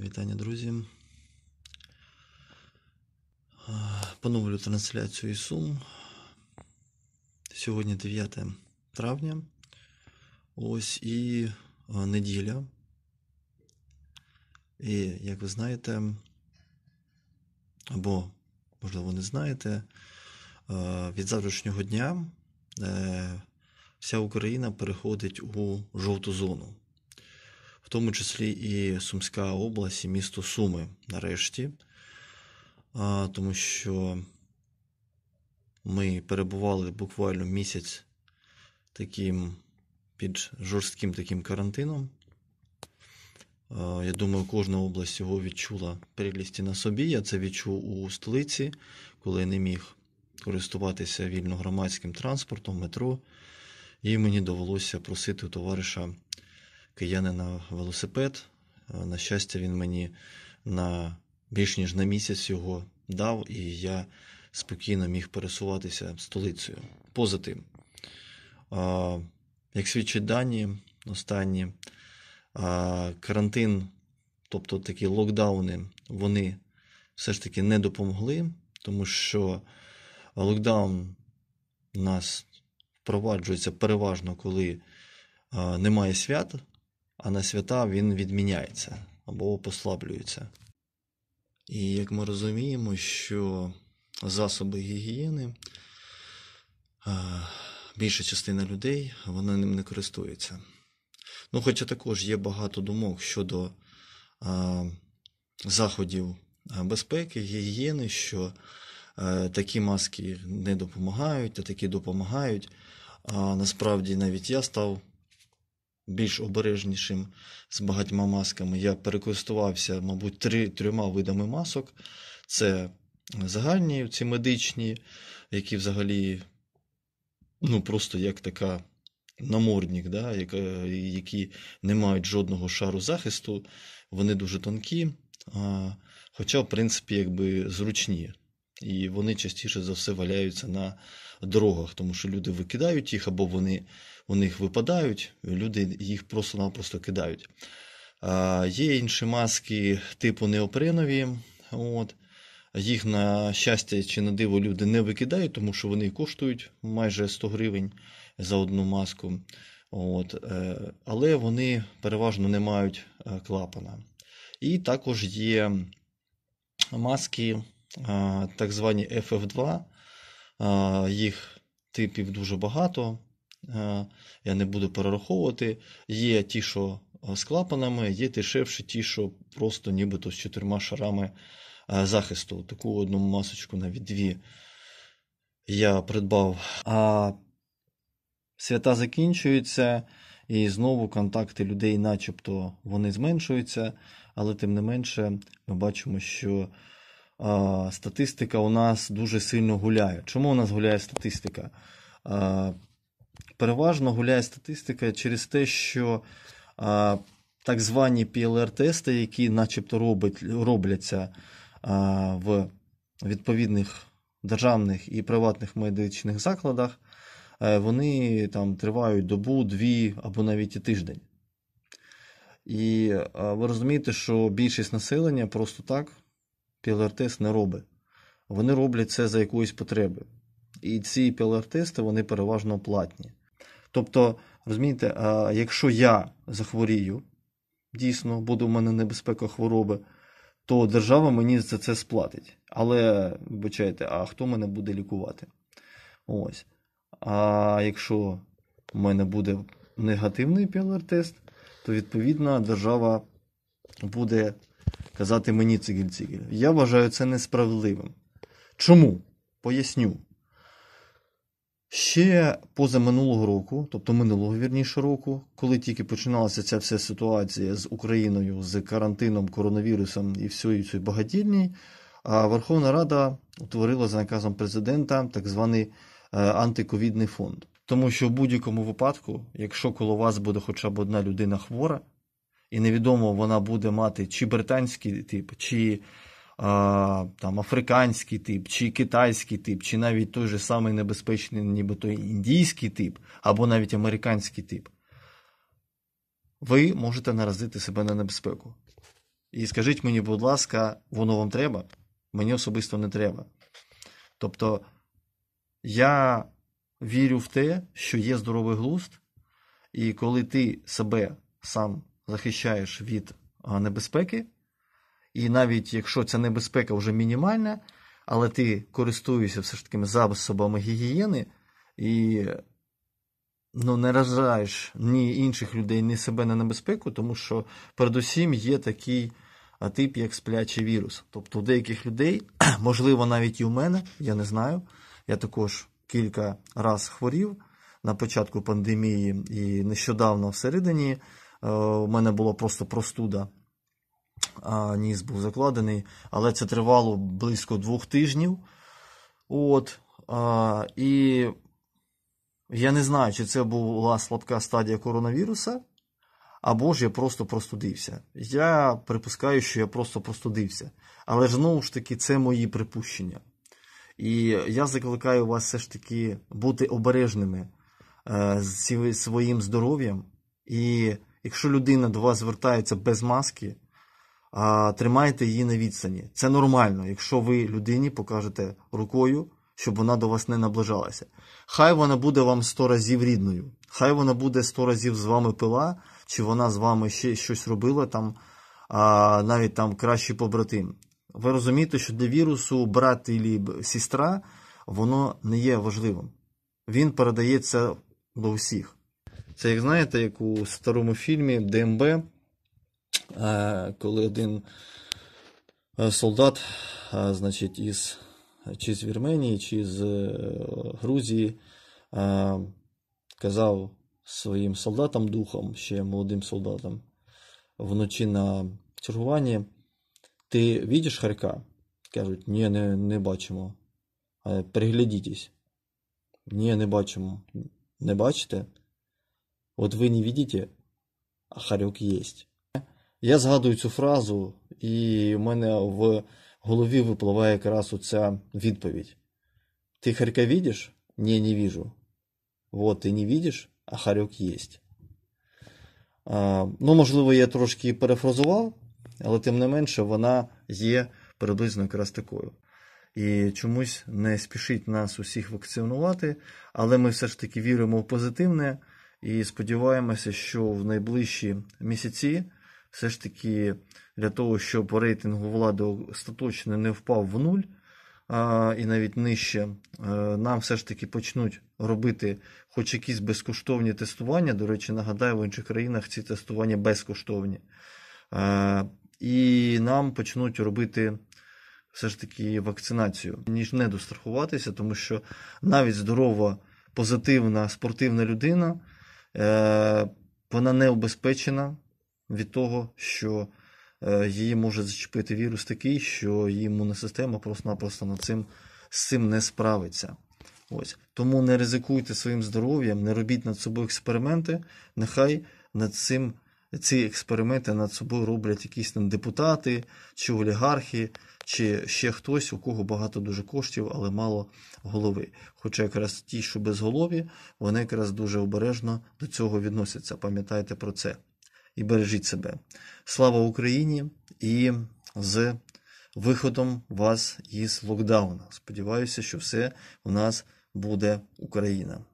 Вітання, друзі. Поновлю трансляцію із Сум. Сьогодні 9 травня. Ось і неділя. І, як ви знаєте, або, можливо, не знаєте, від завтрашнього дня е, вся Україна переходить у жовту зону в тому числі і Сумська область, і місто Суми нарешті, тому що ми перебували буквально місяць таким під жорстким таким карантином. Я думаю, кожна область його відчула прелісті на собі. Я це відчув у столиці, коли не міг користуватися вільно громадським транспортом, метро, і мені довелося просити у товариша киянина велосипед. Е, на щастя, він мені на більш ніж на місяць його дав, і я спокійно міг пересуватися столицею. Поза тим, е, як свідчать дані, останні е, карантин, тобто такі локдауни, вони все ж таки не допомогли, тому що локдаун у нас впроваджується переважно, коли немає свят а на свята він відміняється або послаблюється. І як ми розуміємо, що засоби гігієни більша частина людей вона ним не користується. Ну, Хоча також є багато думок щодо а, заходів безпеки, гігієни, що а, е, такі маски не допомагають, а такі допомагають. А Насправді навіть я став більш обережнішим з багатьма масками. Я перекористувався, мабуть, три, трьома видами масок: це загальні, ці медичні, які взагалі ну, просто як така намордник, да, е, які не мають жодного шару захисту, вони дуже тонкі. Хоча, в принципі, якби зручні. І вони частіше за все валяються на дорогах, тому що люди викидають їх або вони у них випадають, люди їх просто-напросто кидають. А, Є інші маски типу неопринові, От. Їх, на щастя чи на диво, люди не викидають, тому що вони коштують майже 100 гривень за одну маску. От. Е, але вони переважно не мають е, клапана. І також є маски, так звані FF2. Їх типів дуже багато. Е, я не буду перераховувати. Є ті, що е, з клапанами, є дешевші ті, що просто нібито з чотирма шарами е, захисту. Таку одну масочку, навіть дві я придбав. А свята закінчуються, і знову контакти людей, начебто, вони зменшуються, але тим не менше, ми бачимо, що статистика у нас дуже сильно гуляє. Чому у нас гуляє статистика? Переважно гуляє статистика через те, що так звані PLR-тести, які начебто робить, робляться в відповідних державних і приватних медичних закладах, е, вони там тривають добу, дві або навіть і тиждень. І ви розумієте, що більшість населення просто так пілартист не робить. Вони роблять це за якоїсь потреби. І ці пілартисти вони переважно платні. Тобто, розумієте, якщо я захворію, дійсно, буде в мене небезпека хвороби, то держава мені за це сплатить. Але, вибачайте, а хто мене буде лікувати? Ось. А якщо в мене буде негативний пілар-тест, то відповідно держава буде казати мені цигіль-цигіль. Я вважаю це несправедливим. Чому? Поясню. Ще поза минулого року, тобто минулого вірніше року, коли тільки починалася ця вся ситуація з Україною, з карантином, коронавірусом і всією цією багатільні, Верховна Рада утворила за наказом президента так званий е, антиковідний фонд. Тому що в будь-якому випадку, якщо коло вас буде хоча б одна людина хвора, і невідомо вона буде мати чи британський тип, чи а, там африканський тип, чи китайський тип, чи навіть той же самий небезпечний, ніби той індійський тип, або навіть американський тип, ви можете наразити себе на небезпеку. І скажіть мені, будь ласка, воно вам треба? Мені особисто не треба. Тобто я вірю в те, що є здоровий глузд, і коли ти себе сам захищаєш від небезпеки, і навіть якщо ця небезпека вже мінімальна, але ти користуєшся все ж таки засобами гігієни і ну, не наражаєш ні інших людей, ні себе на небезпеку, тому що передусім є такий тип, як сплячий вірус. Тобто у деяких людей, можливо, навіть і у мене, я не знаю, я також кілька раз хворів на початку пандемії і нещодавно всередині Е, у мене була просто простуда, а ніс був закладений, але це тривало близько двох тижнів. От, а, І я не знаю, чи це була слабка стадія коронавіруса, або ж я просто простудився. Я припускаю, що я просто простудився. Але ж, знову ж таки, це мої припущення. І я закликаю вас все ж таки бути обережними е, з своїм здоров'ям і Якщо людина до вас звертається без маски, тримайте її на відстані. Це нормально, якщо ви людині покажете рукою, щоб вона до вас не наближалася. Хай вона буде вам сто разів рідною, хай вона буде сто разів з вами пила, чи вона з вами ще щось робила там, навіть там кращий побратим. Ви розумієте, що для вірусу брат і сестра воно не є важливим. Він передається до усіх. Це, як знаєте, як у старому фільмі ДМБ, е, коли один е, солдат, е, значить, із чи з Вірменії, чи з Грузії, казав своїм солдатам духом, ще молодим солдатам, вночі на чергуванні, ти бачиш харка? Кажуть, ні, не не бачимо. Приглядітесь. Ні, не бачимо. Не бачите? От ви не видите, а харюк єсть. Я згадую цю фразу, і в мене в голові випливає якраз оця відповідь. Ти харька видиш? Ні, не вижу. От ти не видиш, а харюк єсть. Ну, можливо, я трошки перефразував, але тим не менше, вона є приблизно якраз такою. І чомусь не спішить нас усіх вакцинувати, але ми все ж таки віримо в позитивне. І сподіваємося, що в найближчі місяці, все ж таки, для того, щоб рейтингу влади остаточно не впав в нуль і навіть нижче, е, нам все ж таки почнуть робити хоч якісь безкоштовні тестування. До речі, нагадаю, в інших країнах ці тестування безкоштовні. Е, і нам почнуть робити. Все ж таки вакцинацію, ніж не дострахуватися, тому що навіть здорова, позитивна спортивна людина Е, вона не обезпечена від того, що е, її може зачепити вірус такий, що її імунна система просто-напросто над цим, з цим не справиться. Ось. Тому не ризикуйте своїм здоров'ям, не робіть над собою експерименти, нехай над цим ці експерименти над собою роблять якісь там депутати, чи олігархи, чи ще хтось, у кого багато дуже коштів, але мало голови. Хоча якраз ті, що безголові, вони якраз дуже обережно до цього відносяться. Пам'ятайте про це і бережіть себе. Слава Україні! І з виходом вас із локдауна. Сподіваюся, що все у нас буде Україна.